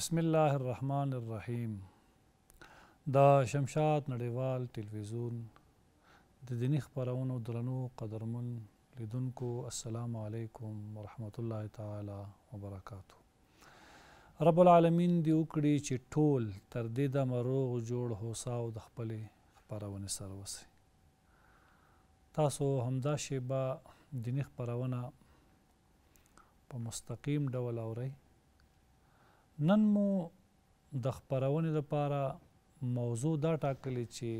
بسم الله الرحمن الرحیم دا شمشاد نړیوال ټلویزیون د دینی خبرونو درنو قدرمن لیدونکو السلام علیکم ورحمت الله تعالی وبرکاتو رب العالمین دی وکړي چې ټول تر دې د مروغ جوړ هوسا او د خپلې خبرونه سره وسی تاسو همدا شیبه دینی خبرونه په مستقیم ډول اورئ نن مو د خبرونې لپاره موضوع دا ټاکلی چې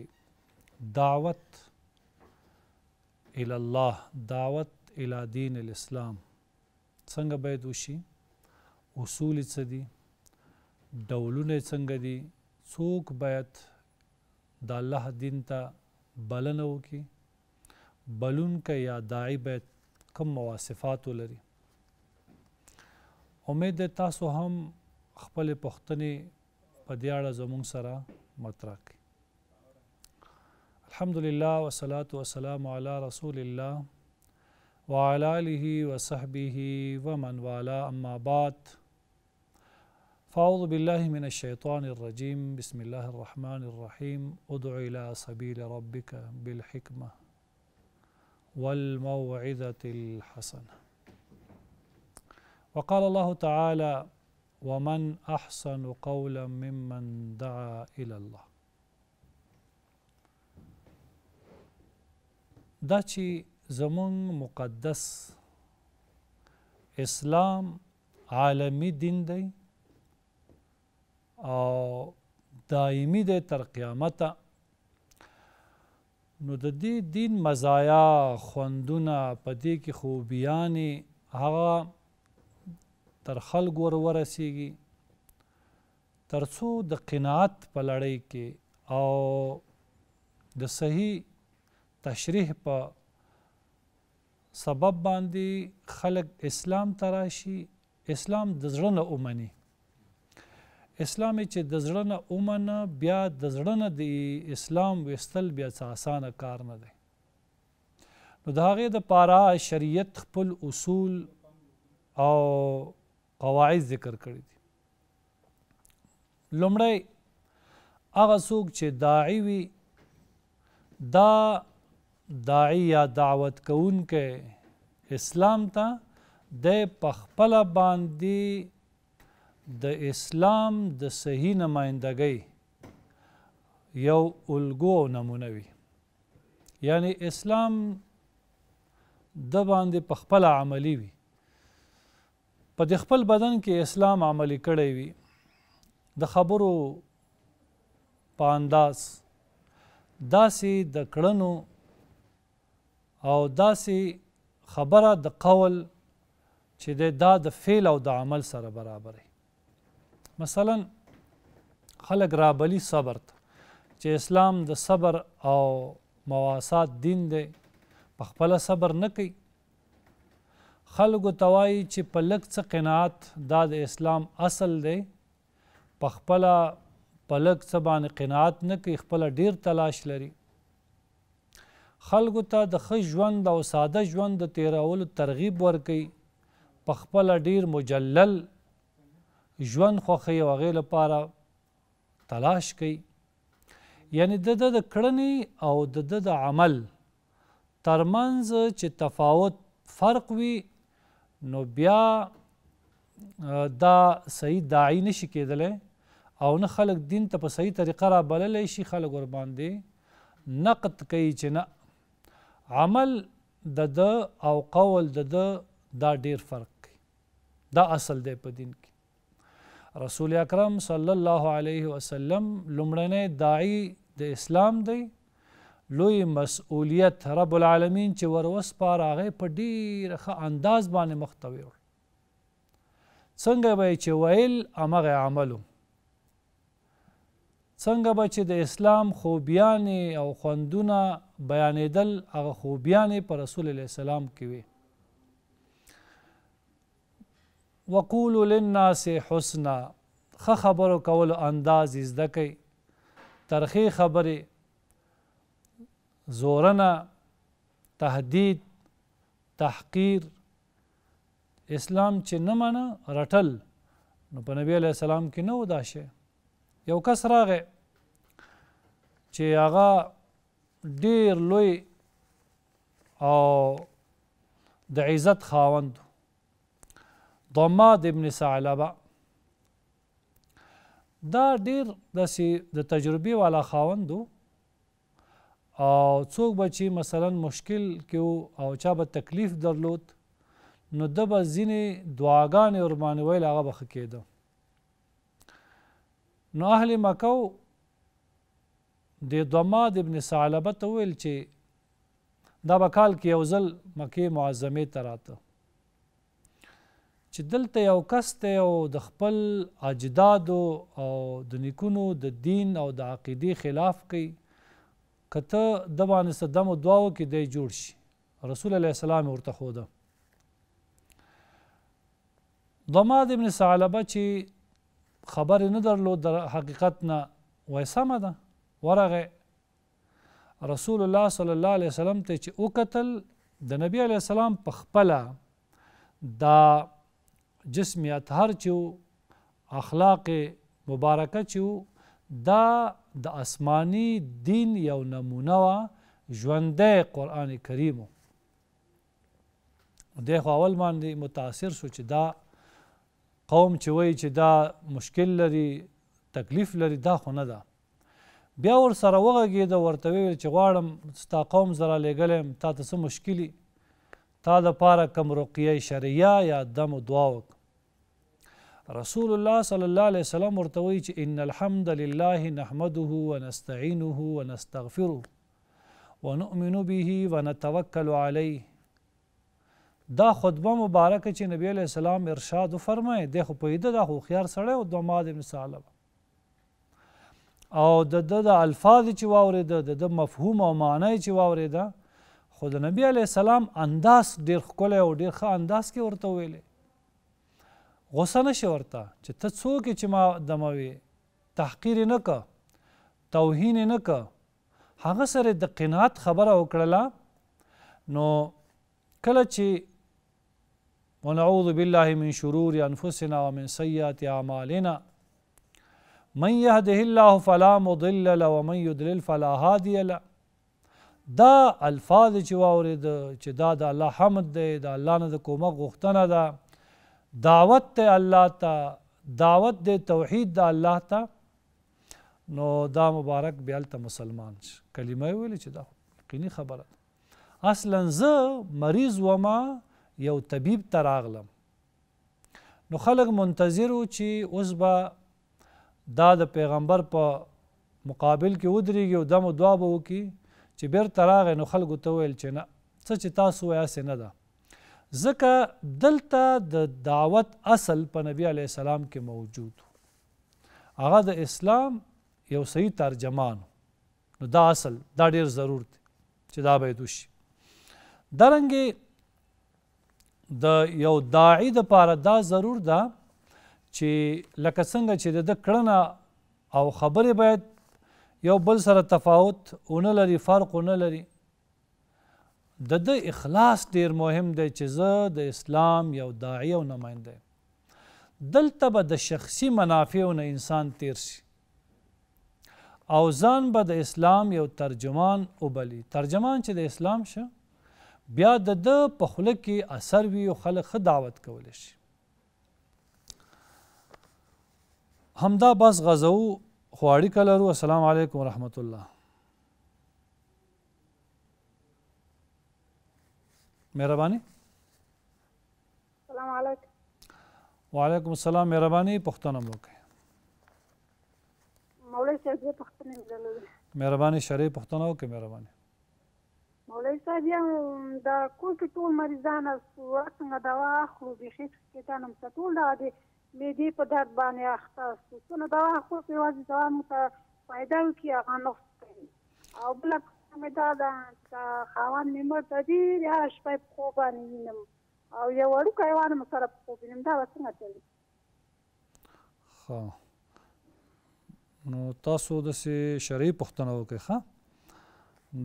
دعوت ال الله دعوت ال دین الاسلام څنګه باید وشي اصول څه دي ډولونه څنګه دي څوک باید د الله دین ته بلنه وکړي بلونکه یا داعی باید کوم مواصفات لري امید تاسو هم خپل پختنی په دیاله زمون سره مطرح الحمد لله والصلاه والسلام على رسول الله وعلى آله وصحبه ومن والاه أما بعد فأعوذ بالله من الشيطان الرجيم بسم الله الرحمن الرحيم ادع إلى سبيل ربك بالحكمة والموعظة الحسنة وقال الله تعالى ومن احسن قولا ممن دعا الى الله دا چې زمون مقدس اسلام عالمی دین دی او دائمی دی تر قیامت نو د دې دین مزایا خوندونه پدې کې خوبیانې هغه تر خلق ور ورسیږي ترڅو د قناعت په لړۍ کې او د صحیح تشریح په سبب باندې خلق اسلام تراشي اسلام د زړه نه اومني اسلام چې د زړه نه اومنه بیا د زړه نه د اسلام وستل بیا څه اسانه کار نه دی نو د هغې د پاره شریعت خپل اصول او قواعد ذکر کړی دي لومړی هغه څوک چې داعی وي دا داعی یا دعوت کوونکې اسلام ته د پخپل باندې د اسلام د صحیح نمائندګۍ یو الګو نمونه وي یعنی اسلام د باندې پخپل عملی وي په د خپل بدن کې اسلام عملی کړی وي د خبرو په انداز داسې د کړنو او داسې خبره د قول چې د دا د فعل او د عمل سره برابرې مثلا خلک رابلی صبر ته چې اسلام د صبر او مواسات دین دی په خپل صبر نه کوي خلکو توای چې په لک څه قناعت دا د اسلام اصل دی په خپل په لک څه باندې قناعت نه کوي خپل ډیر تلاش لري خلکو ته د ښه ژوند او ساده ژوند د تیرولو ترغیب ورکوي په خپل ډیر مجلل ژوند خوښي او هغې لپاره تلاش کوي یعنی د د د کړنې او د د د عمل ترمنځ چې تفاوت فرق وي نو بیا دا صحیح داعی نشي کېدلی او نه خلک دین ته په صحیح طریقه را بللی شي خلک ور باندې نقد کوي چې نه عمل د د او قول د د دا ډیر فرق کوي دا اصل دی په دین کې رسول اکرم صلی الله علیه وسلم لمړنی داعی د دا اسلام دی لوی مسؤلیت رب العالمین چې ور وسپار هغه په ډیر ښه انداز باندې مختوي څنګه به چې ویل امغه عملو څنګه به چې د اسلام خوبیان او خوندونه بیانېدل هغه خوبیان پر رسول الله سلام کې وي وقولوا للناس حسنا خ خبرو کول انداز زده کوي ترخی خبره زورنه تهدید تحقیر اسلام چې نه منه رټل نو په نبی علیه السلام کې نه و دا شی یو کس راغی چې هغه ډیر لوی او د عزت خاوند ضماد ابن ثعلبه دا ډیر داسې د تجربې والا خاوند و او څوک به چې مثلا مشکل کې او چا به تکلیف درلود نو د به ځینې دعاګانې ورباندې ویل هغه به ښه کېده نو اهل مکو د دماد ابن ثعلبه ته وویل چې دا به کال کې یو ځل مکې معظمې ته راته چې دلته یو کس ته او د خپل اجدادو او د نیکونو د دین او د عقیدې خلاف کوي کته د باندې صدمو دعاو کې دی جوړ شي رسول الله سلام ورته خو ده ضماد ابن ثعلبه چې خبر نه درلود در حقیقت نه وای سم ده ورغه رسول الله صلی الله علیه وسلم ته چې او قتل د نبی علیه السلام په خپل دا جسم اطهر چې اخلاق مبارکه چې دا د آسمانی دین یو نمونه وا ژوندې قران کریم د اول باندې متاثر شو چې دا قوم چې وایي چې دا مشکل لري تکلیف لري دا خو نه ده بیا ور سره وغږې د ورته ویل چې غواړم ستا قوم زره لېږلی تا ته څه مشکلي تا دپاره کم رقیه شرعیه یا دم دعا وکړه رسول الله صلی الله علیه وسلم ورته وی چې ان الحمد لله نحمده ونستعينه ونستغفره ونؤمن به ونتوکل علیه دا خطبه مبارک چې نبی علیہ السلام ارشاد فرمای د خو پیدا د خو خيار سره او د ماد مثال او د د الفاظ چې واورید د مفهوم او معنی چې واورید خو د نبی علیہ السلام انداز ډیر ښکلی او ډیر ښه انداز کې ورته ویلې غوسه نشي ورته چې ته څوک چې ما دموي تحقیر نه که توهین نه که هغه سره د قناعت خبره وکړله نو کله چې ونعوذ بالله من شرور انفسنا ومن سيئات اعمالنا من يهده الله فلا مضل له ومن يضلل فلا هادي له دا الفاظ چې واورید چې دا د الله حمد دی د الله نه د کومک غوښتنه ده دعوت ته الله ته دعوت د توحید د الله ته نو دا مبارک بیا ته مسلمان شي کلمه ویلې چې دا یقیني خبره ده اصلا زه مریض وما یو طبيب ته راغلم نو خلک منتظر و چې اوس به دا د پیغمبر په مقابل کې ودرېږي او دم دعا به وکړي چې بیرته راغی نو خلکو ته ویل چې نه څه چې تاسو وایاست نه ده ځکه دلته د دعوت اصل په نبی علی السلام کې موجود هغه د اسلام یو صحیح ترجمان نو دا اصل دا ډیر ضرور دی چې دا باید وشي درنګې د یو داعی د پاره دا ضرور ده چې لکه څنګه چې د کړنه او خبرې باید یو بل سره تفاوت ونه لري فرق ونه لري د د اخلاص ډیر مهم دی چې زه د اسلام یو داعی او نماینده دلته به د شخصي منافعو نه انسان تیر شي او ځان به د اسلام یو ترجمان وبلي ترجمان چې د اسلام شه بیا د د په خوله کې اثر وي او خلک ښه دعوت کولی شي همدا بس غزو خواړی کلرو السلام علیکم ورحمت الله مهرباني السلام علیکم وعلیکم السلام مهرباني پښتنه مو کوي مولوی صاحب پښتنه مې مهرباني شری پښتنه او کې مهرباني مولوی صاحب یم دا کوم چې ټول مریضان څنګه دوا اخلو به هیڅ کتان هم ټول دا دي مې دې په درد باندې اخته څو نه دوا خو په واځي دوا مو ته فائدہ وکي هغه نو او بلک مې دا ده چې خاوند مې مړ ته دی یا شپه په خوب باندې وینم او یو وړوکی حیوان مې سره په خوب وینم دا به څنګه چلي ښه نو تاسو داسې شرعي پوښتنه وکړئ ښه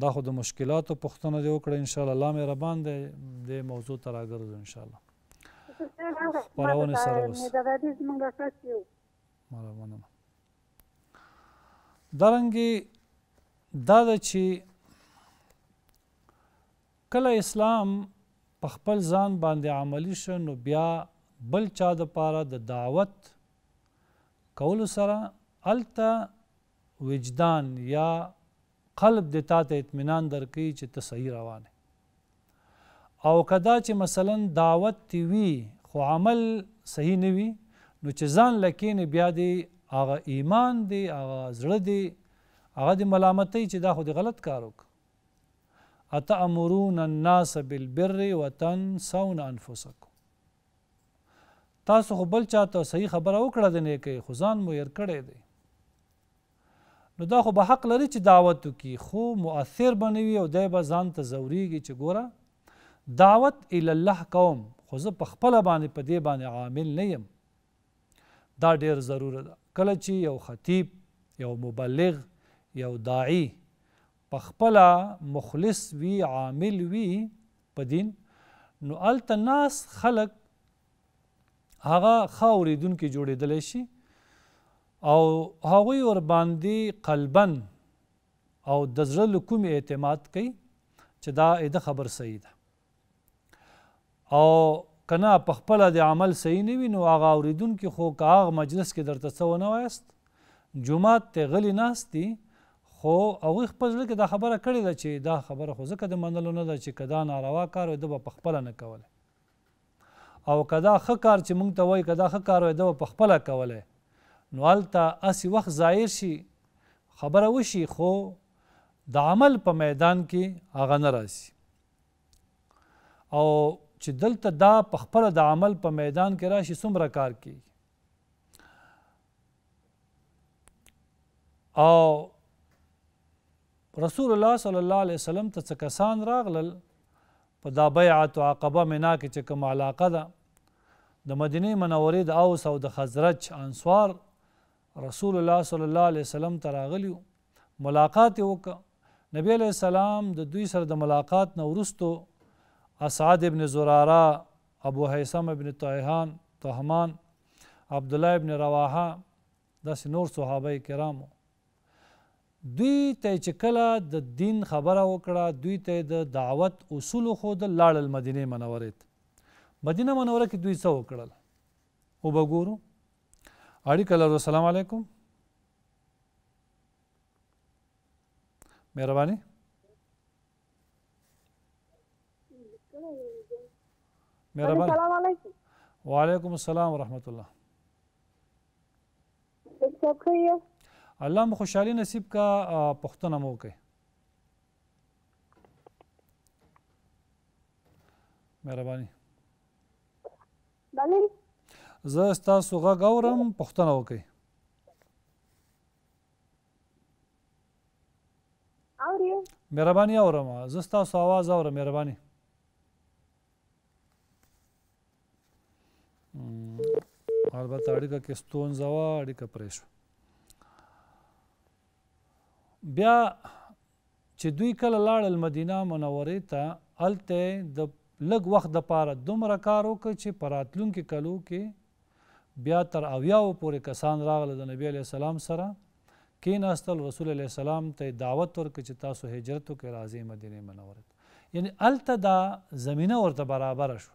دا خو د مشکلاتو پوښتنه دې وکړه انشاءالله الله مهربان دی دې موضوع ته راګرځو انشاءالله خپرونې سره اوس مننه دارنګې دا ده چې کله اسلام په خپل ځان باندې عملی شو نو بیا بل چا د پاره د دعوت کول سره الته وجدان یا قلب د تاته اطمینان درکې چې ته صحیح روانه او کدا چې مثلا دعوت تی وی خو عمل صحیح نه وي نو چې ځان لکین بیا دی هغه ایمان دی هغه زړه دی هغه د ملامتۍ چې دا خو د غلط کار وک اتامرون الناس بالبر وتنسون انفسکم تاسو خو بل چاته صحیح خبره وکړه د نیکه خزان مو ير کړی دی نو دا خو به حق لري چې دعوت کی خو مؤثر بنوي او دای به ځان ته زوريږي چې ګوره دعوت ال الله قوم خو زه په خپل باندې په دې باندې عامل نه یم دا ډیر ضروره ده کله چې یو خطیب یو مبلغ یو داعی پخپلا مخلص وي عامل وي په دین نو الته ناس خلق هغه خاورېدون کې جوړېدل شي او هغوی ور باندې قلبن او د زړه له کومې اعتماد کوي چې دا د خبر صحیح ده او کنا په خپل د عمل صحیح نه وي نو هغه اوریدونکو خو کاغ مجلس کې درته څه ونه وایست جمعه ته غلی ناستي خو هغه خپل ځل کې دا خبره کړې ده چې دا خبره خو ځکه د منلو نه ده چې کدا ناروا کار وي د په خپل نه کوله او کدا خ کار چې مونږ ته وای کدا خ کار وای د په خپل کوله نو الته اسی وخت ظاهر شي خبره وشي خو د عمل په میدان کې هغه نه راسي او چې دلته دا په خپل د عمل په میدان کې راشي څومره کار کوي او رسول الله صلی الله علیه وسلم ته څه کسان راغلل په دا بیعت عقبه منا کې چې کوم علاقه ده د مدینه منورې د اوس او د خزرج انصار رسول الله صلی الله علیه وسلم ته راغلی ملاقات وکړه نبی علیہ السلام د دوی سره د ملاقات نه ورستو اسعد ابن زراره ابو هيثم ابن طهان طهمان عبد الله ابن رواحه داسې نور صحابه کرامو دوی ته چې کله د دین خبره وکړه دوی ته د دعوت اصول خو د لاړل مدینه منورې ته مدینه منوره کې دوی څه وکړل او بګورو اړیکه لرو السلام علیکم مهرباني مهرباني السلام علیکم وعلیکم السلام ورحمت الله څه کوي الله مو خوشحالي نصیب کا پښتنه مو کوي مهرباني بلین زه تاسو غږ اورم پښتنه وکي اوري مهرباني اورم زه تاسو आवाज اورم مهرباني البته اړیکه کې ستون زوا اړیکه پرې شو بیا چې دوی کله لاړل مدینه منورې ته هلته د لږ وخت دپاره دومره کار وکړ چې په راتلونکي کلو کې بیا تر اویاو پورې کسان راغله د نبی علیه السلام سره کېناستل رسول علیه السلام ته دعوت ورکړ چې تاسو هجرت وکړئ راځئ مدینه منورې ته یعنی هلته دا زمینه ورته برابره شو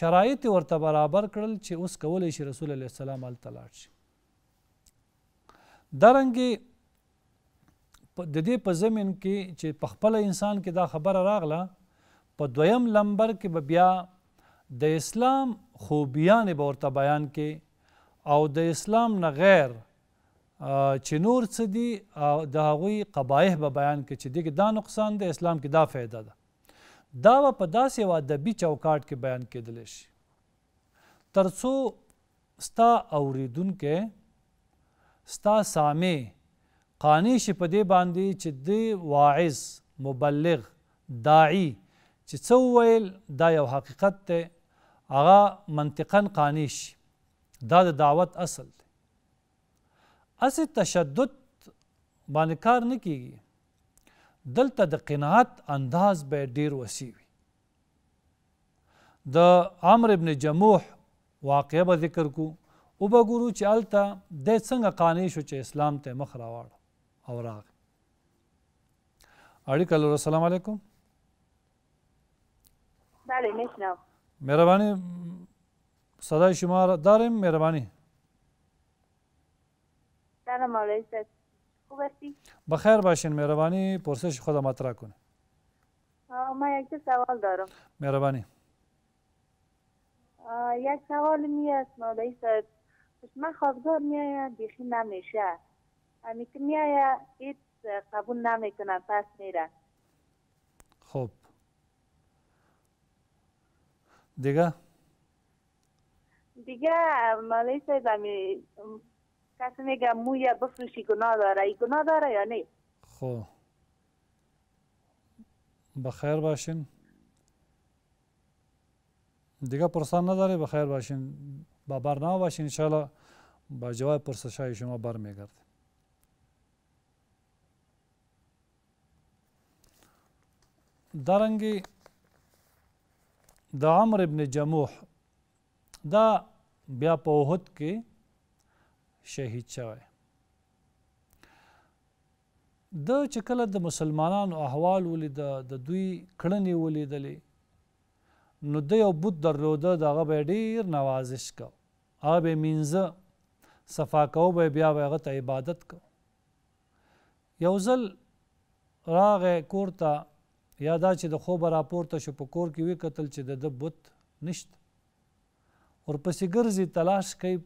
شرایط ورته برابر کړل چې اوس کولی شي رسول الله السلام ال تلاړ شي درنګي د دې په زمین کې چې په خپل انسان کې دا خبره راغله په دویم لمبر کې به بیا د اسلام خوبیان به ورته بیان کې او د اسلام نه غیر چې نور څه دي د هغوی قبایح به بیان کې چې دغه دا نقصان د اسلام کې دا فایده ده دا به په داسې یو ادبي چوکاټ کې بیان کېدلی شي ترڅو ستا اوریدونکې ستا سامع قانی شي په دې باندې چې د واعظ مبلغ داعی چې څو ویل دا یو حقیقت ته هغه منطقا قانی شي دا د دعوت اصل دی اسی تشدد باندې کار نه کیږي دلته د قناعت انداز به ډیر وسیع وي د عمرو ابن جموح واقعه به ذکر کو او به ګورو چې الته د څنګه قانی شو چې اسلام ته مخ راوړ او راغ اړیکه لور السلام علیکم بله میشنو مهربانی صدای شما را داریم مهربانی سلام علیکم خوب هستی بخیر باشین مهربانی پرسش خودم مطرح کنه من یک سوال دارم مهربانی یک سوال می است مولای صاحب من خوابگاه می آید بیخی نمیشه ایت هیچ قبول نمیکنن پس میره خب دیگه دیگه مالی صاحب همی کسی میگه موی بفروشی گناه داره ای گناه داره یا نه خب بخیر باشین دیگه پرسان نداری بخیر باشین با برنامه باشین انشاءالله با جواب پرسش شما برمیگردیم دارنګې د عمرو ابن جموح دا بیا په اوهد کې شهید شوی د چې کله د مسلمانانو احوال ولید د دوی کړنې ولیدلې نو د یو بت درلوده دغه به ډیر نوازش کو هغه به مینځه صفا کو به بیا به هغه ته عبادت کو یو ځل راغې کور ته یا دا چې د خوب راپورته شو په کور کې وی قتل چې د د بت نشته ورپسې ګرځي تلاش کوي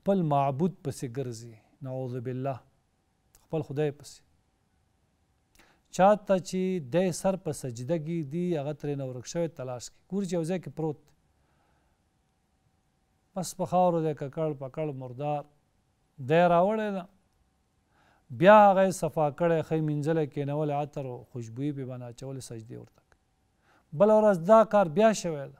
خپل معبود پسې ګرځي نعوذ بالله خپل خدای پسې چاته چې د سر په سجده کې دی هغه ترې نه ورکشوي تلاش کوي کور چې وځي کې پروت پس په خاورو د ککړ پکړ مردار دی راوړی ده بیا هغه صفا کړه خې منځله کې نول عطر او خوشبوئی په بنا چول سجدي ورته بل ورځ دا کار بیا شوی دا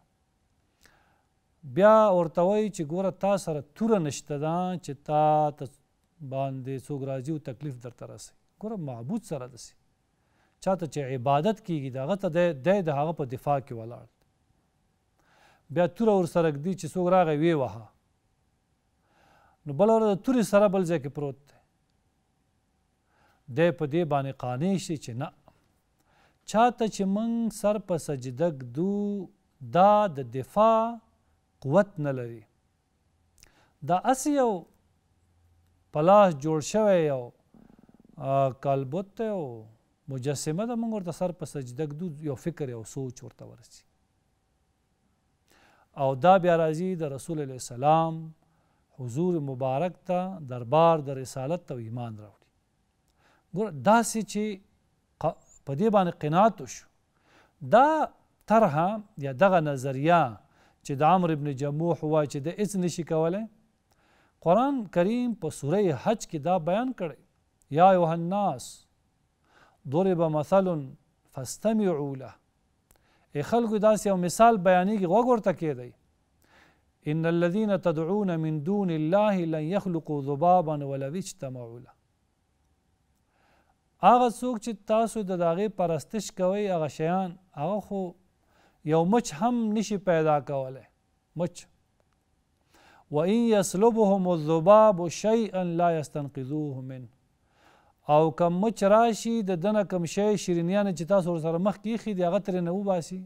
بیا ورته وای چې ګوره تا سره تور نشته دا چې تا ته باندې څوک راځي او تکلیف درته راسي ګوره معبود سره دسي چاته چې عبادت کیږي دا غته د د هغه په دفاع کې ولاړ بیا تور ور سره دی چې څوک راغی وی وها نو بل ورته تور سره بل ځای کې پروت دی د په دې باندې قانع شي چې نه چاته چې موږ سر په سجده دو دا د دفاع قوت نه لري دا اس یو پلاس جوړ شوی یو کالبوت او مجسمه د موږ ورته سر په سجده دو یو فکر یو سوچ ورته ورسي او دا بیا راځي د رسول الله سلام حضور مبارک ته دربار د رسالت او ایمان راو ګور داسې چې په دې باندې قناعت وشو دا طرحه یا دغه نظریه چې د عمرو ابن جموح وای چې د اذن نشي کولای قران کریم په سوره حج کې دا بیان کړی یا ایه الناس ضرب مثل فاستمعوا له ای خلکو داسې یو مثال بیانېږي غوږ ورته کېدی ان الذين تدعون من دون الله لن يخلقوا ذبابا ولو اجتمعوا له هغه څوک چې تاسو د داغه پرستش کوي هغه شیان هغه خو یو مچ هم نشي پیدا کوله مچ وان يسلبهم الذباب شيئا لا يستنقذوه من او کم مچ راشي د دنه کم شی شیرینیان چې تاسو سره مخ کیخي دی هغه تر نه وباسي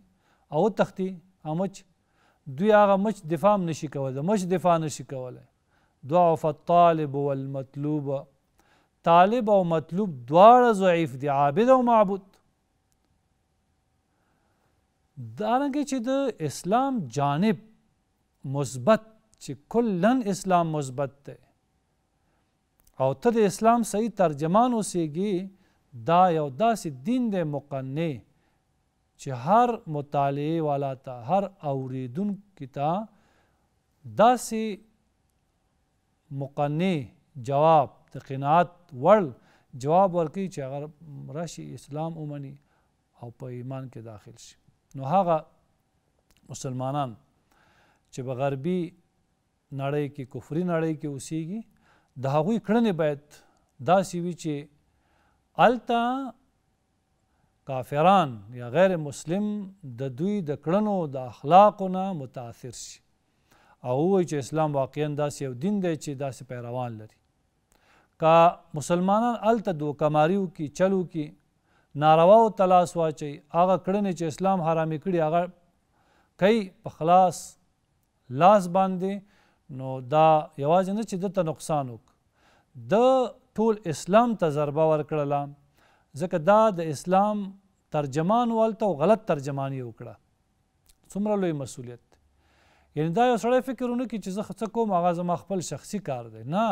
او تختی امچ دوی هغه مچ دفاع نشي کوله مچ دفاع نشي کوله ضعف الطالب والمطلوب طالب او مطلوب دواړه ضعیف دي عابد او معبود دارنګه چې د اسلام جانب مثبت چې کلن اسلام مثبت دی او ته د اسلام صحیح ترجمان اوسېږي دا یو داسې دین دی مقنع چې هر مطالعه والا ته هر اوریدونکي ته داسې مقنع جواب د قناعت وړ جواب ورکړي چې هغه راشي اسلام ومني او په ایمان کې داخل شي نو هغه مسلمانان چې په غربي نړۍ کې کفري نړۍ کې اوسېږي د هغوی کړنې باید داسې وي چې هلته کافران یا غیر مسلم د دوی د کړنو د اخلاقو نه متاثر شي او وایي چې اسلام واقعا داسې یو دین دی چې داسې پیروان لري کا مسلمانان الته دو کماریو کې چلو کې ناروا او تلاس واچي هغه کړنې چې اسلام حرامي کړي هغه کوي په خلاص لاس باندې نو دا یوازې نه چې دته نقصان وک د ټول اسلام ته ضربه ورکړله ځکه دا د اسلام ترجمان والته غلط ترجمانی وکړه څومره لوی مسولیت یعنی دا یو سړی فکرونه کې چې زه څه کوم هغه زما خپل شخصي کار دی نه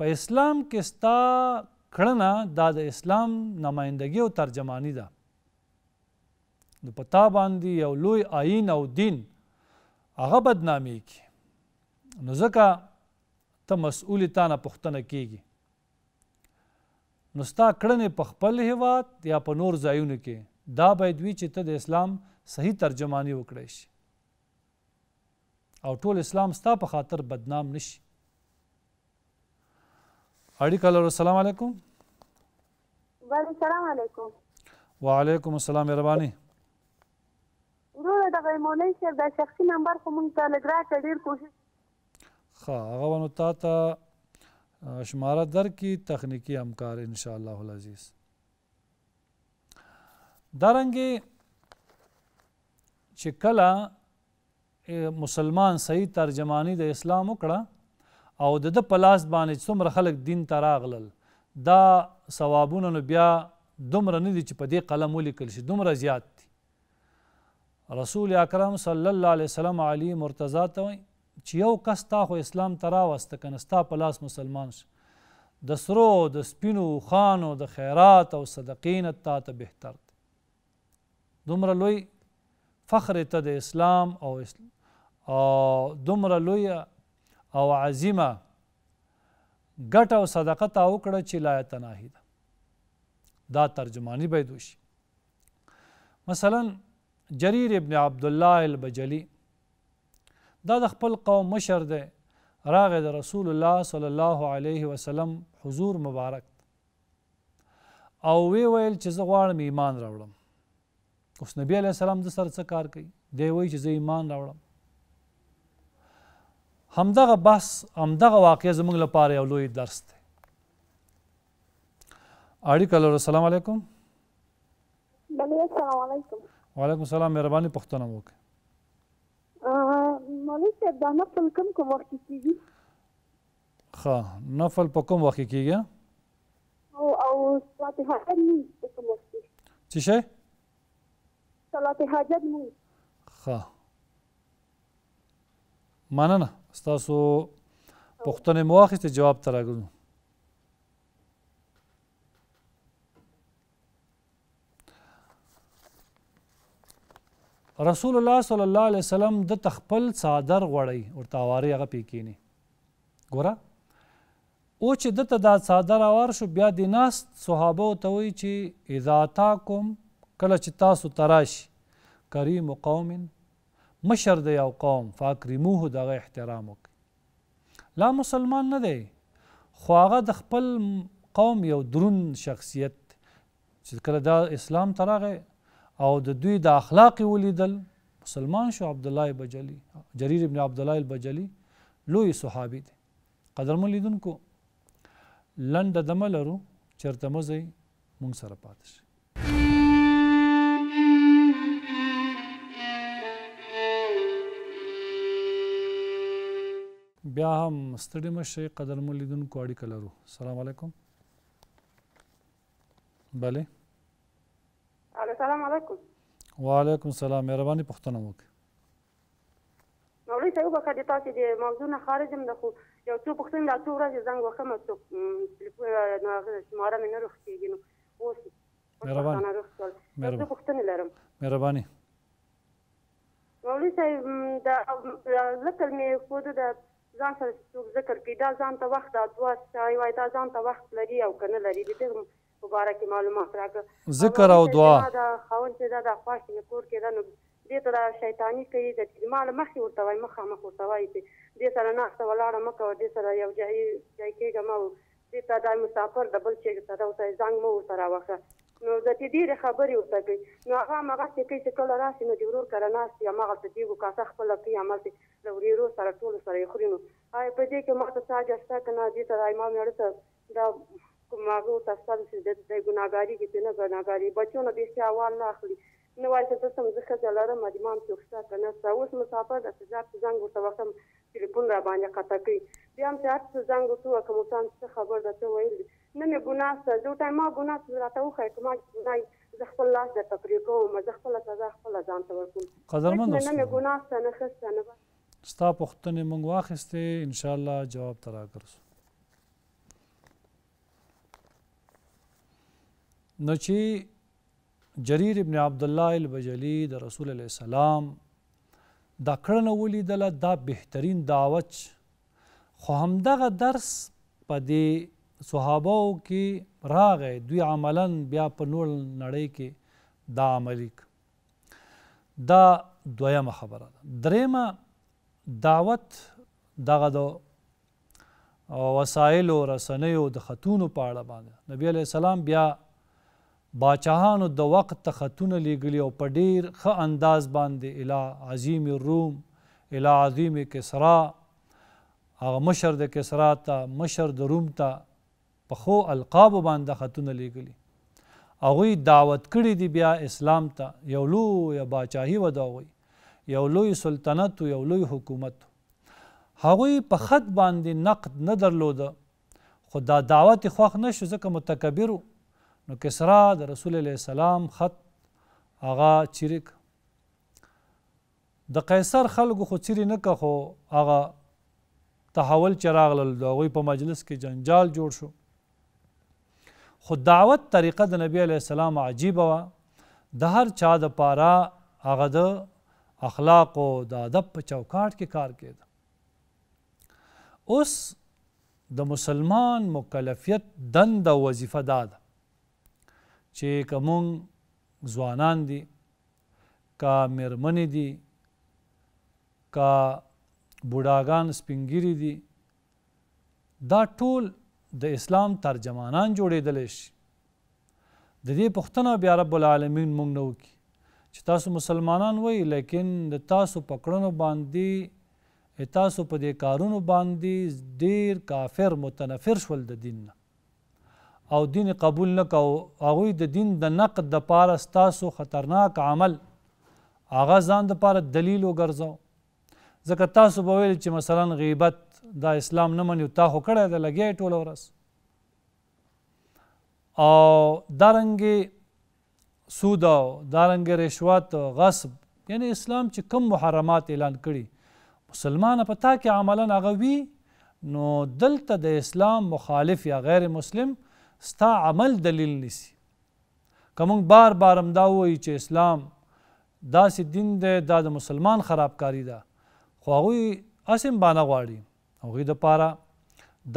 په اسلام کې ستا کړنه دا د اسلام نمایندګي او ترجمانی ده نو په تا باندې یو لوی آین او دین هغه بدنامي کی نو ځکه ته مسؤول تا نه پوښتنه کیږي نو ستا کړنې په خپل هیواد یا په نور ځایونو کې دا باید وي چې ته د اسلام صحیح ترجمانی وکړی شي او ټول اسلام ستا په خاطر بدنام نشي اړیکه لرو السلام علیکم وعلیکم السلام علیکم وعلیکم السلام مهرباني وروره دغه مولوي صاحب دا شخصي نمبر خو مونږ ته لږ راکړه ډېر کوشش ښه هغه به نو تا ته شماره درکړي تخنیکي همکار انشاءالله العزیز دارنګې چې کله مسلمان صحیح ترجمانی د اسلام وکړه او د د پلاس باندې څومره خلک دین ته راغلل دا ثوابونه نو بیا دومره نه دي چې په دې قلم ولیکل شي دومره زیات دي رسول اکرم صلی الله علیه وسلم علی مرتضی ته وایي چې یو کس تا خو اسلام ته راوسته که نه ستا په لاس مسلمان شه د سرو د سپینو خانو د خیرات او صدقې نه تا ته بهتر دی دومره لوی فخر ته د اسلام او, اسلام او دومره لویه او عظیمه ګټ او صدقه تا وکړه چې لا تناهی ده دا ترجمانی به دوشي مثلا جریر ابن عبد الله البجلی دا د خپل قوم مشر دی راغې د رسول الله صلی الله علیه وسلم حضور مبارک او وی ویل چې زه غواړم ایمان راوړم اوس نبی علیه السلام د سر څه کار کوي دی وایي چې زه ایمان راوړم همدغه بحث همدغه واقعه زموږ لپاره یو لوی درس دی اړیکه لرو السلام علیکم بله السلام علیکم وعلیکم السلام مهرباني پښتنه وکړه مولوی صاحب دا نفل کوم کوم وخت کېږي ښه نفل په کوم وخت کېږي او او فاتحه په کوم وخت څه شي صلات حاجت مو ښه مننه ستاسو پوښتنه مو اخیسته جواب ترلاسه رسول الله صلی الله علیه وسلم د تخپل صادر غوړی ورته واری هغه پیکینی ګوره او چې د ته دا صادر اور شو بیا د ناس صحابه ته وی چې اذا تاکم کله چې تاسو تراش کریم قوم مشر د یو قوم فاکرموه دغه احترام وکړي لا مسلمان نه دی خو هغه د خپل قوم یو درون شخصیت چې کله دا اسلام ته راغی او د دوی د اخلاق ولیدل مسلمان شو عبد الله بجلی جرير ابن عبد الله البجلی لوی صحابي دی قدر مو لیدونکو لنډه دمه لرو چېرته مو ځئ مونږ سره پاتې شئ بیا هم ستړي مشه قدر ملیدون کو اړیکه لرو السلام علیکم بله السلام علیکم وعلیکم السلام مهرباني پښتنه وکړه مولوی صاحب وکړه د تاسو د موضوع نه خارج هم ده خو یو څو پښتنه د څو ورځې زنګ وکم څو ټلیفون نه شماره مې نه روښتېږي نو اوس مهرباني مهرباني پښتنه لرم مهرباني مولوی صاحب دا لکه مې خود د ځان سره څوک ذکر کوي دا ځان ته وخت دا دوه ساعت وای دا ځان ته وخت لري او کنه لري دې مبارک معلومات راکړه ذکر او دعا دا خاون چې دا د خواش کور کې دا نو دې ته دا شیطانی کوي د مال مخې ورته وای مخه مخ ورته وای دې سره نه څه ولاړه مکه دې سره یو ځای ځای کېګم او دې ته دا مسافر دبل چې سره او ځان مو سره واخه نو د دې ډېر خبرې ورته کوي نو هغه هغه څه کوي چې کله راشي نو د ورور کړه ناشې هغه څه دیګو کاسه خپل کوي عمل دي د ورور سره ټول سره یې خوري نو آی په دې کې ماته ساج استا کنه دې ته راي ما مېړ ته دا کومه تاسو د دې ګناګاری کې نه ګناګاری بچو نه به سوال نه اخلي نو وای څه څه مزه ځه لرم امام څو ښه کنه اوس مسافر د سزاب زنګ ورته وختم ټلیفون را باندې قطع کوي بیا هم چې هر څه زنګ وته کوم څه خبر ده ته ویل نه مې ګناه څه زه ټایم ما ګناه څه راته وخه کومه ګناه زه خپل لاس د تفریق کوم زه خپل سزا خپل ځان ته ورکوم قدرمن دوست نه مې ګناه څه نه خسته نه ستا پوښتنه مونږ واخسته ان شاء الله جواب ترا کړو نو چې جرير ابن عبد الله البجلي د رسول الله سلام دا کړنه ولیدله دا بهترین دعوت خو همدغه درس په دې صحابه کې راغې دوی عملا بیا په نور نړۍ کې دا عملیک دا دویمه خبره ده درېمه دعوت دغه د وسایل او رسنیو د خطونو په اړه باندې نبی علیه السلام بیا باچاهانو د وخت ته خطونه لیږلي او په ډیر ښه انداز باندې اله عظیم روم اله عظیم کسرا هغه مشر د کسرا ته مشر د روم ته په خو القاب باندې خاتون لګلی هغه دعوت کړی دی بیا اسلام ته یو لوی بادشاہي وداوي یو لوی سلطنت یو لوی حکومت هغه په خط باندې نقد نه درلود خو دا دعوت خوخ نشو ځکه متکبرو نو کسرا د رسول الله سلام خط هغه چیرک د قیصر خلکو خو چیرې نه که خو هغه تحول چراغ لل دوی په مجلس کې جنجال جوړ شو خو دعوت طریقه د نبی علی السلام عجیب و د هر چا د پاره هغه د اخلاق او د ادب په چوکاټ کې کار کېد اوس د مسلمان مکلفیت دند او وظیفه داد چې کوم ځوانان دي کا مرمنې دي کا بوډاګان سپینګری دي دا ټول د اسلام ترجمانان جوړېدلی شي د دې پوښتنه بیا رب العالمین موږ نه وکړي چې تاسو مسلمانان وای لیکن د تاسو پکړنو باندې تاسو په دې کارونو باندې ډیر کافر متنفر شول د دین نه او دین قبول نه کو هغوی د دین د نقد د پاره ستاسو خطرناک عمل هغه ځان د پاره دلیل وګرځو ځکه تاسو به ویل چې مثلا غیبت دا اسلام نه مني تا هو کړه د لګي ټوله ورس او دارنګي سود او دارنګي رشوت غصب یعنی اسلام چې کم محرمات اعلان کړي مسلمان په تا کې عملا هغه وی نو دلته د اسلام مخالف یا غیر مسلم ستا عمل دلیل نسی کوم بار بار امدا وای چې اسلام داسې دین دی دا د مسلمان خرابکاری ده خو هغوی اسم بانه غواړي هغوی د پاره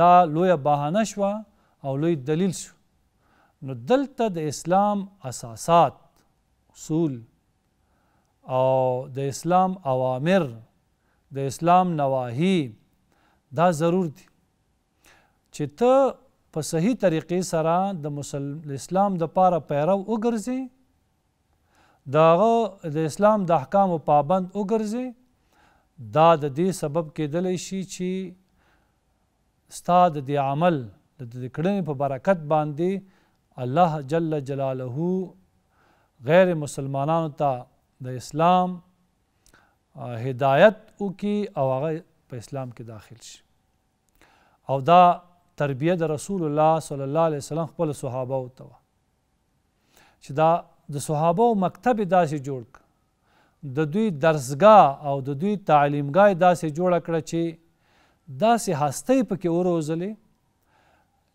دا لویه بهانه شوه او لوی دلیل شو نو دلته د اسلام اساسات اصول او د اسلام اوامر د اسلام نواهی دا ضرور دي چې ته په صحیح طریقې سره د مسلم اسلام د پاره پیرو وګرځي داغه د اسلام د احکام پابند وګرځي دا د دې سبب کېدلی شي چې ستا د دې عمل د دې کړنې په برکت باندې الله جل جلاله غیر مسلمانانو ته د اسلام هدایت وکي او هغه په اسلام کې داخل شي او دا تربیه د رسول الله صلی الله علیه وسلم خپل صحابه او ته چې دا د صحابه او مکتب داسې جوړ ک د دوی درسګاه او د دوی تعلیمګاه داسې جوړه کړه چې داسې هستی پکې وروزلې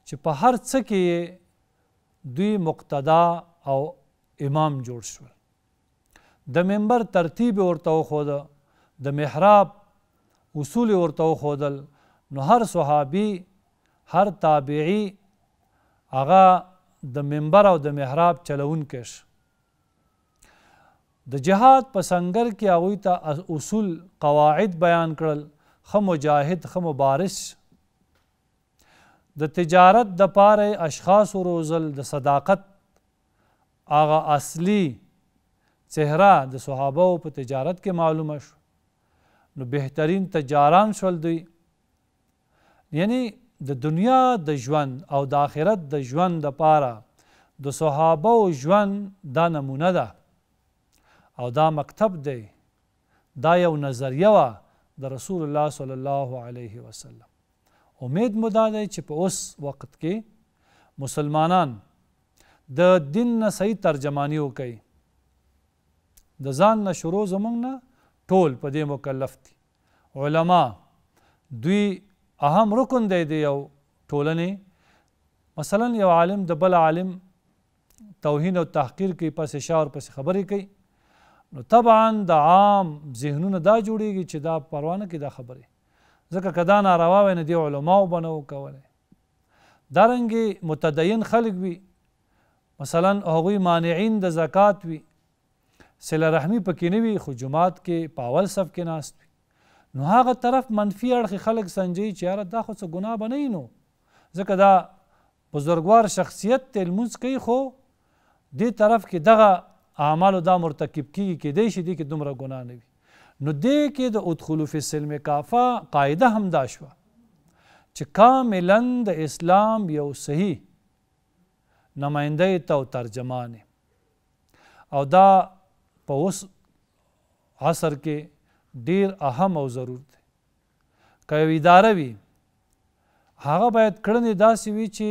چې په هر څه کې دوی مقتدا او امام جوړ شول د منبر ترتیب ورته وخود د محراب اصول ورته وخودل نو هر صحابي هر تابعی هغه د منبر او د محراب چلون کش د جهاد په سنگر کې هغوی ته اصول قواعد بیان کړل ښه مجاهد ښه مبارس د تجارت د پاره اشخاص روزل د صداقت هغه اصلي چهره د صحابه په تجارت کې معلومه شو نو بهترین تجاران شول دوی یعنی د دنیا د ژوند او د آخرت د ژوند د پاره د صحابه او ژوند دا نمونه ده او دا مکتب دی دا یو نظریه وه د رسول الله صلی الله علیه وسلم امید مو دا دی چې په اوس وخت کې مسلمانان د دین نه صحیح ترجمانی وکړي د ځان نه شروع زمونږ نه ټول په دې مکلف دي علما دوی اهم رکن دی د یو ټولنې مثلا یو عالم د بل عالم توهین او تحقیر کوي پسې شاور پسې خبرې کوي نو طبعا د عام ذهنونه دا جوړیږي چې دا پروانه کې دا خبره ځکه کدا ناروا وي نه دی علماو بنو کوله دارنګي متدین خلق وي مثلا هغوی مانعين د زکات وي سله رحمی پکې نه وي خو جماعت کې پاول صف کې ناست وي نو هغه طرف منفي اړخ خلق سنجي چې یاره دا خو څه ګناه بنئ نو ځکه دا بزرګوار شخصیت تل موز کوي خو دې طرف کې دغه اعمالو دا مرتکب کیږي کېدای شي دې کې دومره ګناه نه وي نو دې کې د ادخلو فی سلم کافه قاعده هم دا شوه چې کاملا د اسلام یو صحیح نماینده ته او ترجمانه او دا په اوس عصر کې ډیر اهم او ضرور دی که یو اداره وي هغه باید کړنې داسې وي چې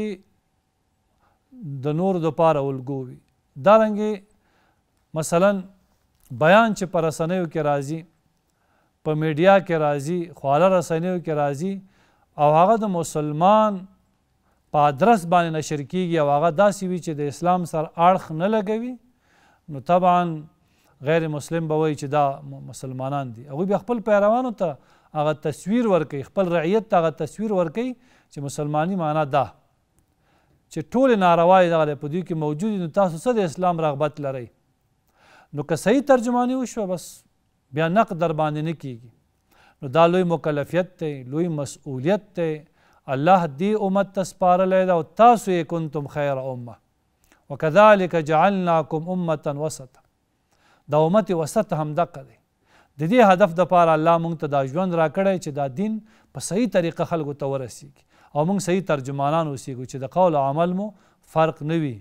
د نور د پاره الګو وي دارنګې مثلا بیان چې پر رسنیو کې راځي په میډیا کې راځي خواله رسنیو کې راځي او هغه د مسلمان په ادرس باندې نشر کیږي او هغه داسې وي چې د اسلام سره اړخ نه لګوي نو طبعا غیر مسلم به وایي چې دا مسلمانان دي هغوی بیا خپل پیروانو ته هغه تصویر ورکوي خپل رعیت ته هغه تصویر ورکوي چې مسلمانی معنا ده چې ټول ناروا دغه په دوی کې موجود نو تاسو څه د اسلام رغبت لرئ نو که صحیح ترجمانی وشوه بس بیا نق در باندې نه کیږي نو دا لوی مکلفیت دی لوی مسؤلیت دی الله دې امت ته سپارلی ده او تاسو یې کنتم خیر امه وکذلک جعلناکم امه وسطا دا امت وسط همدغه دی د دې هدف دپاره الله موږ ته دا ژوند راکړی چې دا دین په صحیح طریقه خلکو ته ورسیږي او موږ صحیح ترجمانان اوسیږو چې د قول عمل مو فرق نه وي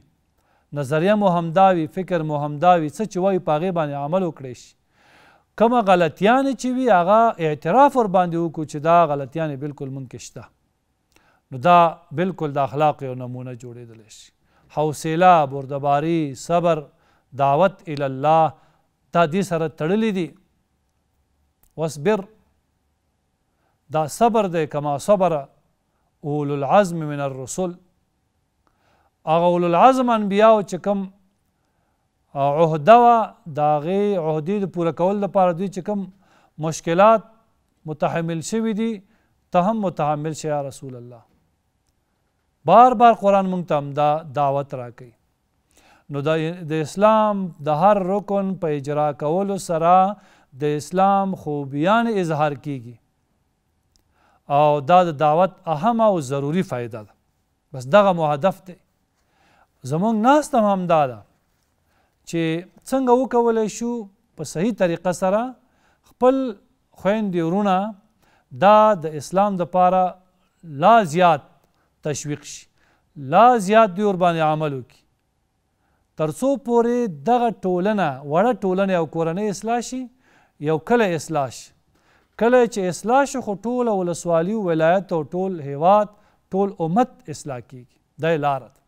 نظریه مو همداوي فکر مو همداوي څه چې وایي په هغې باندې عمل وکړی شي کومه غلطیانې چې وي هغه اعتراف ور باندې وکړو چې دا غلطیانې بالکل مونږ کې شته نو دا بالکل د اخلاق یو نمونه جوړېدلی شي حوصله بردباري صبر دعوت الی الله دا دې سره تړلي دي واصبر دا صبر دی کما صبر اولو العزم من الرسل هغه اول العزم انبیا او چې کوم عہده وا د هغې عہدې د پوره کولو لپاره دوی چې کوم مشکلات متحمل شوي دي ته هم متحمل شي یا رسول الله بار بار قرآن موږ ته دا دعوت راکوي نو د اسلام د هر رکن په اجرا کولو سره د اسلام خوبیان اظهار کیږي او دا د دعوت اهم او ضروری فائدہ ده بس دغه مهدف دی زمونږ ناست هم همدا ده چې څنګه وکولی شو په صحیح طریقه سره خپل خویندې ورونه دا د اسلام دپاره لا زیات تشویق شي لا زیات دوی ورباندې عمل وکړي ترڅو پورې دغه ټولنه وړه ټولنه او کورنۍ اصلاح شي یو کله اصلاح شي کله چې اصلاح شي خو ټول ولسوالي ولایت او ټول هیواد ټول امت اصلاح کیږي دا لار ده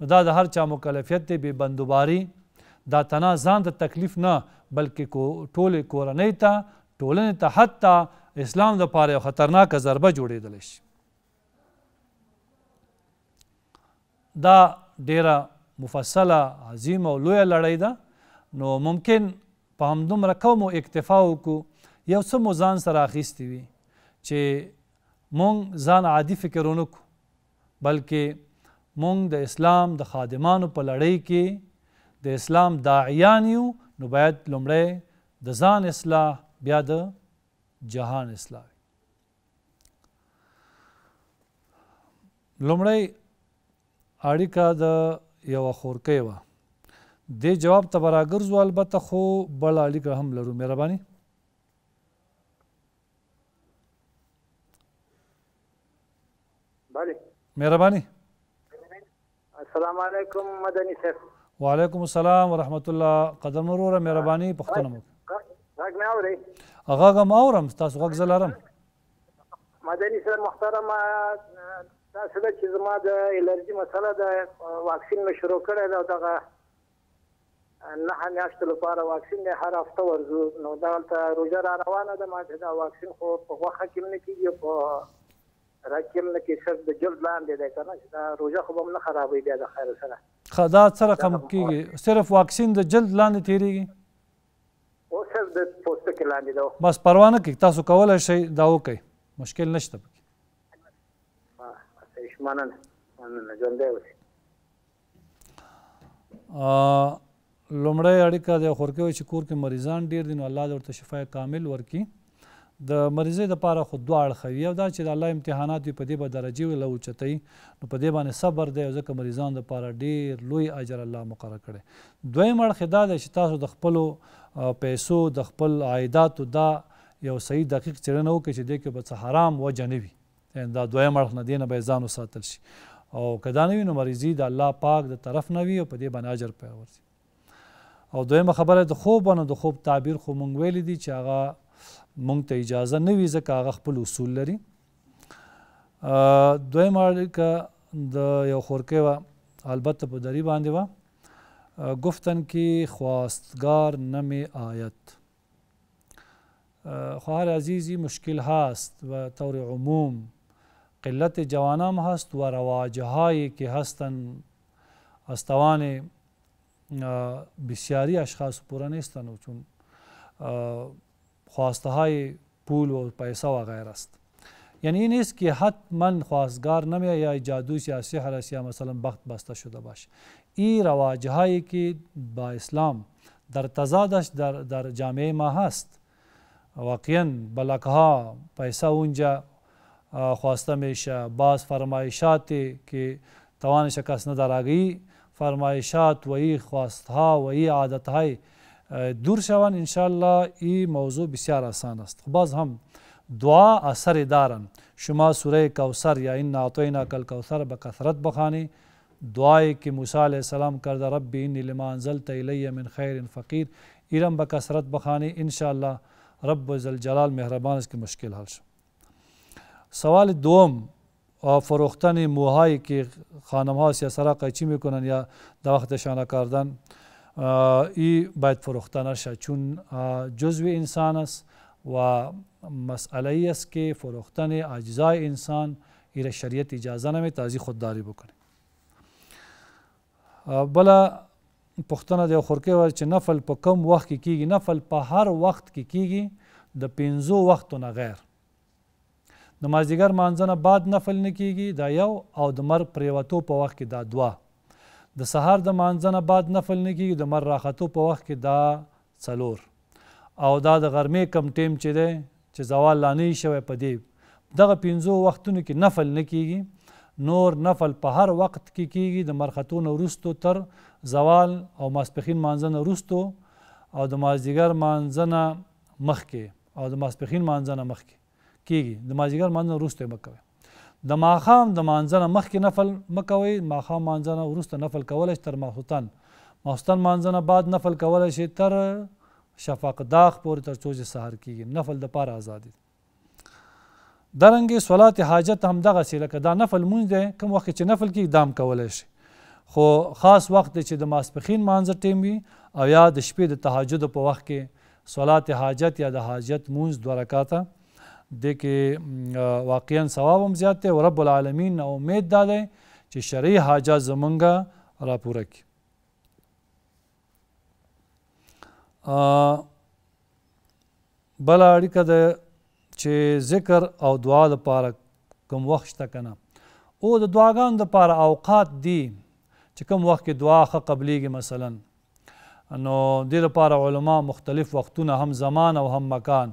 نو دا د هر چا مکلفیت دی بې بندوباري دا تنا ځان ته تکلیف نه بلکې کو ټولې کورنۍ ته ټولنې ته حتی اسلام د پاره خطرناک ضربه جوړېدلی شي دا ډیره مفصله عظیم او لویه لړۍ ده نو ممکن په همدومره قومو اکتفا وکړو یو څه مو ځان سره اخیستی وي چې مونږ ځان عادي فکر ونکړو بلکې مونږ د اسلام د خادمانو په لړۍ کې د اسلام داعیان یو نو باید لومړی د ځان اصلاح بیا د جهان اصلاح لومړی اړیکه د یو خورکې و د جواب ته براګرځو البته خو بل اړیکه هم لرو مهرباني بله مهرباني السلام علیکم مدني صاحب وعلیکم السلام ورحمت الله قدم وروره مهرباني پښتنه مو غږ نه اوري هغه غم اورم تاسو غږ زلارم مدني صاحب محترم تاسو د چې زما د الرجي مسله د واکسین مشروع کړی دا دغه نه میاشتو لپاره واکسین نه هر هفته ورزو نو دا روزه را روانه ده ما چې دا واکسین خو په وخت کې نه کیږي په راکم نه کې شرط د جلد لاندې دی کنه دا روزه خو هم نه خرابې دی د خیر سره خدا سره کم کیږي صرف واکسین د جلد لاندې تیریږي او صرف د پوستکي لاندې دا بس پروا نه کوي تاسو کولای شئ دا وکړئ مشکل نشته پکې مننه مننه ژوند دی لومړی اړیکه د خورکې چې کور کې مریضان ډیر دي نو الله دې ورته شفای کامل ورکړي د مریضۍ لپاره خو دوه اړخه وي یو دا چې د الله امتحانات وي په دې به درجې له اوچتوي نو په دې باندې صبر دی او ځکه مریضان دپاره ډېر لوی اجر الله مقرر کړی دویم اړخ دا دی چې تاسو د خپلو پیسو د خپل عایداتو دا یو صحیح دقیق څېړنه وکړئ چې دې کې به څه حرام وجه نه وي دا دویم اړخ نه دې نه به ځان وساتل شي او که دا نه وي نو مریضي د الله پاک د طرف نه وي او په دې باندې اجر پرې ورځي او دویمه خبره د خوب باندې د خوب تعبیر خو مونږ ویلی دي چې هغه مونږ ته اجازه نه وي ځکه هغه خپل اصول لري دویم اړیکه د یو خورکې وه البته په دری باندې وه گفتن کې خواستگار نم آیت خواهر عزیزی مشکل هست و طور عموم قلت جوانام هست و رواجهایی که هستن استوان بسیاری اشخاص پورا نیستن و چون خواسته های پول و پیسه و غیر است یعنی این نیست که حتما خواستگار نمیه یا جادوس یا سحر است یا مثلا بخت بسته شده باشه این رواج هایی که با اسلام در تضادش در, در جامعه ما هست واقعا بلک ها پیسه اونجا خواسته میشه بعض فرمایشاتی که توانش کس نداره فرمایشات و ای خواست ها و ای عادت های دور شوان اللہ ای موضوع بسیار آسان است باز ہم دعا اثر دارن شما سوره کوثر یا این ناطوینا کل کوثر بکثرت بخانی دعای دعا موسیٰ علیہ السلام کردہ رب انی لما انزلت ایلی من خیر فقیر ارم بکثرت بخانی انشاءاللہ رب ذل جلال مہربان اس کی مشکل شو سوال دوم فروختن محاع که خانمها سیاسرا قیچی میکنن یا کنن یا داخت شانہ ای باید فروخته نشه چون جزو انسان است و مسئله ای است که فروختن اجزای انسان ای را شریعت اجازه نمی تازی خودداری بکنه بله پښتنه د خورکې ور چې نفل په کم وخت کې کیږي نفل په هر وخت کې کیږي د پنځو وختو نه غیر د مازدیګر مانځنه بعد نفل نه کیږي دا یو او د مر پریوتو په وخت کې دا دوه د سهار د مانځه نه بعد نفل نه کیږي د مر راختو په وخت کې دا څلور او دا د غرمې کم ټیم چې دی چې زوال لا نه شوی په دې دغه پنځو وختونو کې نفل نه کیږي نور نفل په هر وخت کې کیږي د مرختو نه وروستو تر زوال او ماسپخین مانځه نه وروستو او د مازدیګر مانځه نه مخکې او د ماسپخین مانځه نه مخکې کیږي د مازدیګر مانځه وروسته مکوي د ماخام د مانځنه مخکې نفل مکوئ ماخام مانځنه وروسته نفل کولای شي تر ماخوتن ماخوتن مانځنه بعد نفل کولای شي تر شفق داغ پورې تر څو چې سحر کیږي نفل د پاره آزادي درنګې صلات حاجت هم دغه سي لکه دا نفل مونږ دی کوم وخت چې نفل کې دام کولای شي خو خاص وخت چې د ماسپخین مانځ ټیم وي او یا د شپې د تهجد په وخت کې صلات حاجت یا د حاجت مونږ دوه رکعاته د کې واقعا ثواب هم زیات دی او رب العالمین او امید دا دی چې شرعي حاجات زمونږه را پوره کړي بل اړیکه ده چې ذکر او دعا لپاره کوم وخت شته کنه او د دعاګانو لپاره اوقات دي چې کوم وخت کې دعا ښه قبليږي مثلا نو د لپاره علما مختلف وختونه هم زمان او هم مکان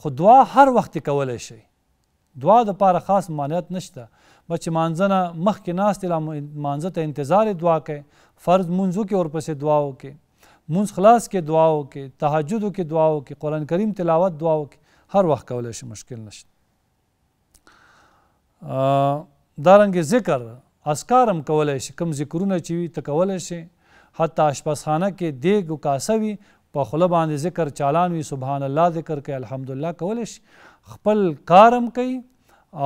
خو دعا هر وخت کولای شي دعا د پاره خاص مانیت نشته بچ مانځنه مخکې ناست لا مانځه ته انتظار دعا کوي فرض منځو کې ورپسې دعا وکي منځ خلاص کې دعا وکي تهجد کې دعا وکي قران کریم تلاوت دعا وکي هر وخت کولای شي مشکل نشته دارنګ ذکر اسکارم کولای شي کم ذکرونه چې وي ته کولای شي حتی آشپزخانه کې دیګ او کاسه وي په خوله باندې ذکر چالان وي سبحان الله ذکر کوي الحمدلله کول شي خپل کارم کوي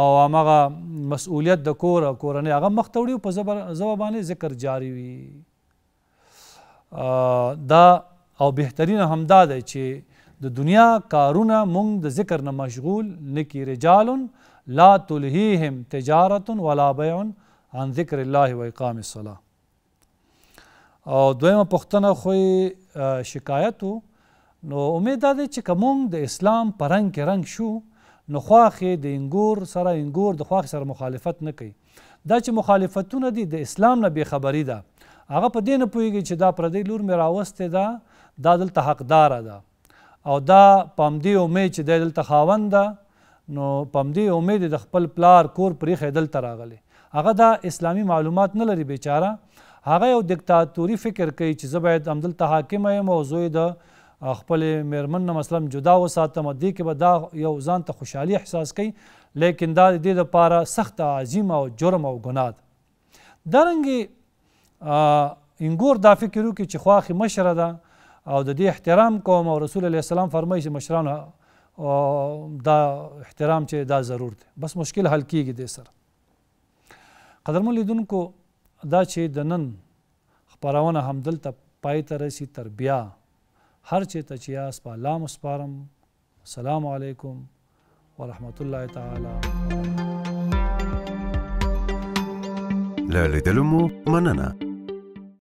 او هغه مسؤلیت د کور او کورنۍ هغه مخ ته وړي په زبر باندې ذکر جاری وي دا او بهترین همدا دی چې د دنیا کارونه مونږ د ذکر نه مشغول نکی رجالون لا تلهيهم تجارة ولا بيع عن ذكر الله وإقام الصلاة او دویمه پښتنه خو شکایت نو امید ده چې کومنګ د اسلام پرنګ کې رنگ شو نو خواخې د انګور سره انګور د خواخې سره مخالفت نه کوي دا چې مخالفتونه دي د اسلام نه بې خبري ده هغه په دې نه پوهیږي چې دا پردی لور مې راوستې ده دا دلته حقداره ده او دا پامدې امید چې د دلته خاوند ده نو پامدې امید د خپل پلار کور پرې خېدل تراغلي هغه دا اسلامی معلومات نه لري بیچاره هغه یو دیکتاتوري فکر کوي چې زه باید همدلته حاکم یم او زوی د خپل میرمن نه مثلا جدا وساتم دې کې به دا یو ځان ته خوشحالي احساس کوي لیکن دا د دې لپاره سخت عظیم او جرم او ګناه ده دارنګې انګور دا فکر وکړي چې خواخې مشره ده او د دې احترام کوم او رسول الله السلام فرمایي چې مشرانو دا احترام چې دا ضرور دی بس مشکل حل کیږي د سر قدرمن لیدونکو دا چې د نن خبرونه هم دلته پای ته رسی تر بیا هر چې ته چې اس په لام سپارم السلام علیکم ورحمت الله تعالی له لیدلو مو مننه